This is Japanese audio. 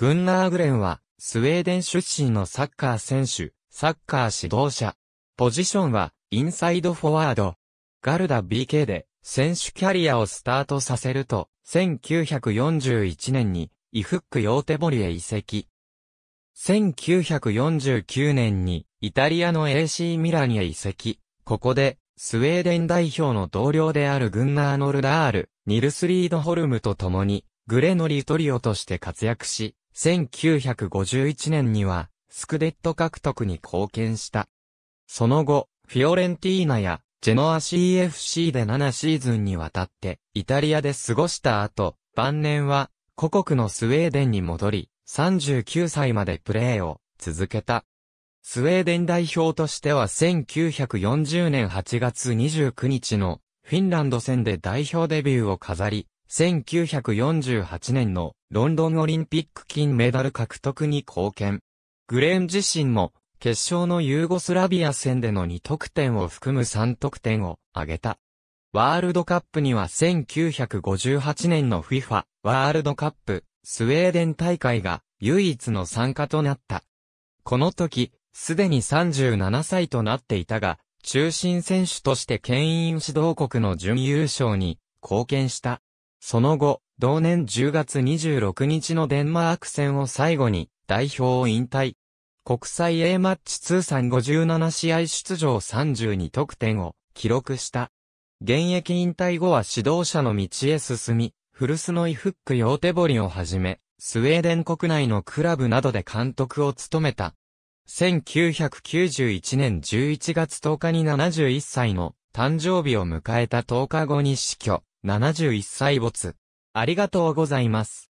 グンナー・グレンは、スウェーデン出身のサッカー選手、サッカー指導者。ポジションは、インサイドフォワード。ガルダ BK で、選手キャリアをスタートさせると、1941年に、イフック・ヨーテボリへ移籍。1949年に、イタリアの AC ミラニへ移籍。ここで、スウェーデン代表の同僚であるグンナー・ノルダール、ニルス・リードホルムと共に、グレノリトリオとして活躍し、1951年には、スクデット獲得に貢献した。その後、フィオレンティーナやジェノア CFC で7シーズンにわたってイタリアで過ごした後、晩年は故国のスウェーデンに戻り、39歳までプレーを続けた。スウェーデン代表としては1940年8月29日のフィンランド戦で代表デビューを飾り、1948年のロンドンオリンピック金メダル獲得に貢献。グレーン自身も決勝のユーゴスラビア戦での2得点を含む3得点を挙げた。ワールドカップには1958年の FIFA ワールドカップスウェーデン大会が唯一の参加となった。この時、すでに37歳となっていたが、中心選手として牽引指導国の準優勝に貢献した。その後、同年10月26日のデンマーク戦を最後に代表を引退。国際 A マッチ通算57試合出場32得点を記録した。現役引退後は指導者の道へ進み、フルスノイフック・ヨーテボリをはじめ、スウェーデン国内のクラブなどで監督を務めた。1991年11月10日に71歳の誕生日を迎えた10日後に死去。71歳没。ありがとうございます。